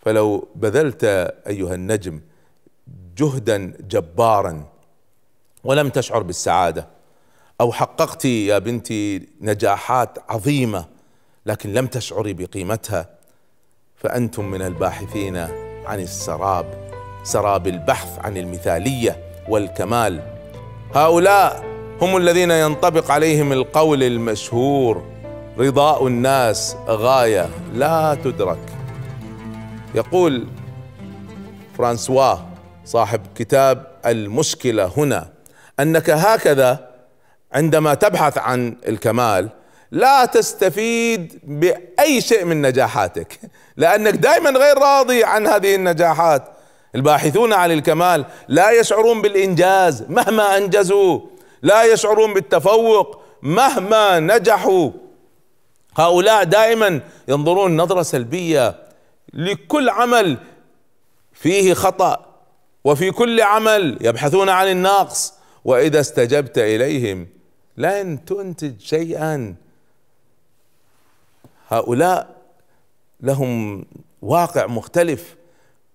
فلو بذلت ايها النجم جهدا جبارا ولم تشعر بالسعاده او حققت يا بنتي نجاحات عظيمه لكن لم تشعري بقيمتها فانتم من الباحثين عن السراب سراب البحث عن المثاليه والكمال هؤلاء هم الذين ينطبق عليهم القول المشهور رضاء الناس غايه لا تدرك يقول فرانسوا صاحب كتاب المشكله هنا انك هكذا عندما تبحث عن الكمال لا تستفيد باي شيء من نجاحاتك لانك دائما غير راضي عن هذه النجاحات الباحثون عن الكمال لا يشعرون بالانجاز مهما انجزوا لا يشعرون بالتفوق مهما نجحوا هؤلاء دائما ينظرون نظره سلبيه لكل عمل فيه خطأ وفي كل عمل يبحثون عن الناقص واذا استجبت اليهم لن تنتج شيئا هؤلاء لهم واقع مختلف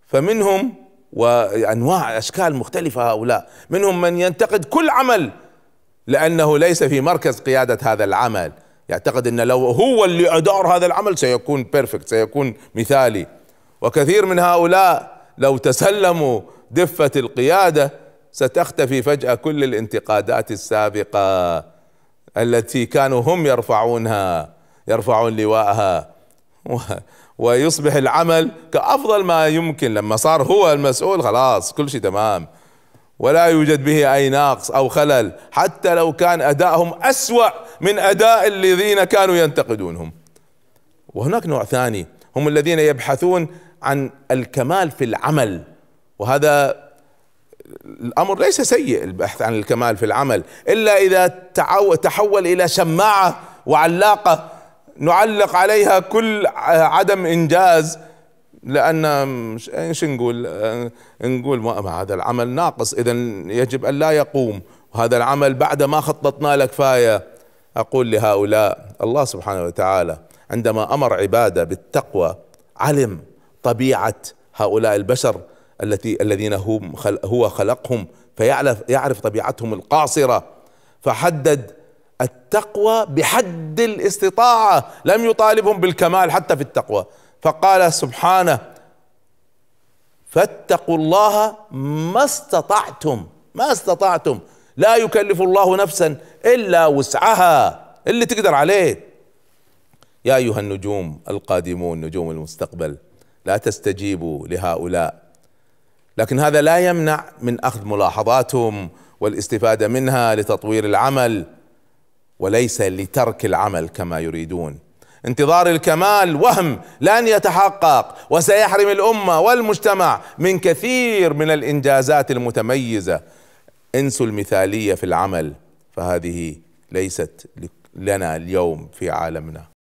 فمنهم وانواع اشكال مختلفه هؤلاء منهم من ينتقد كل عمل لانه ليس في مركز قياده هذا العمل يعتقد ان لو هو اللي ادار هذا العمل سيكون بيرفكت سيكون مثالي وكثير من هؤلاء لو تسلموا دفة القيادة ستختفي فجأة كل الانتقادات السابقة التي كانوا هم يرفعونها يرفعون لواءها ويصبح العمل كأفضل ما يمكن لما صار هو المسؤول خلاص كل شيء تمام ولا يوجد به أي ناقص أو خلل حتى لو كان أدائهم أسوأ من أداء الذين كانوا ينتقدونهم وهناك نوع ثاني هم الذين يبحثون عن الكمال في العمل وهذا الامر ليس سيء البحث عن الكمال في العمل الا اذا تحول الى شماعه وعلاقه نعلق عليها كل عدم انجاز لان ايش نقول نقول ما هذا العمل ناقص اذا يجب ان لا يقوم وهذا العمل بعد ما خططنا لكفايه اقول لهؤلاء الله سبحانه وتعالى عندما امر عباده بالتقوى علم طبيعه هؤلاء البشر التي الذين هم خلق هو خلقهم فيعرف يعرف طبيعتهم القاصره فحدد التقوى بحد الاستطاعه لم يطالبهم بالكمال حتى في التقوى فقال سبحانه فاتقوا الله ما استطعتم ما استطعتم لا يكلف الله نفسا الا وسعها اللي تقدر عليه يا أيها النجوم القادمون نجوم المستقبل لا تستجيبوا لهؤلاء لكن هذا لا يمنع من أخذ ملاحظاتهم والاستفادة منها لتطوير العمل وليس لترك العمل كما يريدون انتظار الكمال وهم لن يتحقق وسيحرم الامه والمجتمع من كثير من الانجازات المتميزه انسوا المثاليه في العمل فهذه ليست لنا اليوم في عالمنا